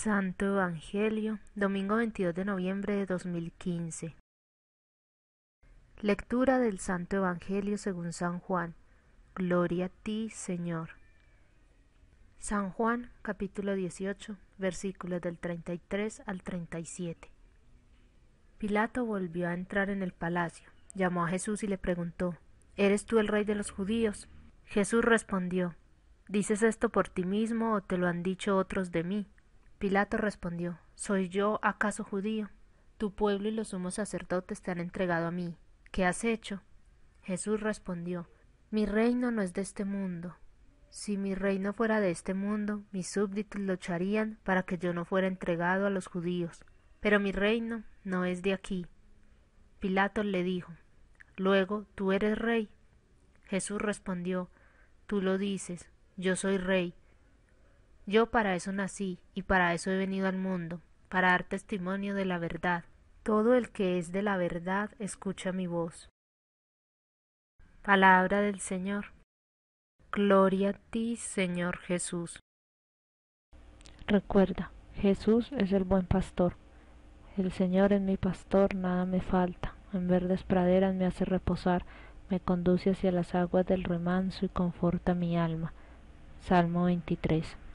Santo Evangelio, domingo 22 de noviembre de 2015. Lectura del Santo Evangelio según San Juan. Gloria a ti, Señor. San Juan, capítulo 18, versículos del 33 al 37. Pilato volvió a entrar en el palacio, llamó a Jesús y le preguntó, ¿Eres tú el rey de los judíos? Jesús respondió, ¿Dices esto por ti mismo o te lo han dicho otros de mí? Pilato respondió, ¿Soy yo acaso judío? Tu pueblo y los sumos sacerdotes te han entregado a mí. ¿Qué has hecho? Jesús respondió, Mi reino no es de este mundo. Si mi reino fuera de este mundo, mis súbditos lucharían para que yo no fuera entregado a los judíos. Pero mi reino no es de aquí. Pilato le dijo, Luego, ¿tú eres rey? Jesús respondió, Tú lo dices, yo soy rey. Yo para eso nací y para eso he venido al mundo, para dar testimonio de la verdad. Todo el que es de la verdad escucha mi voz. Palabra del Señor. Gloria a ti, Señor Jesús. Recuerda, Jesús es el buen pastor. El Señor es mi pastor, nada me falta. En verdes praderas me hace reposar, me conduce hacia las aguas del remanso y conforta mi alma. Salmo 23.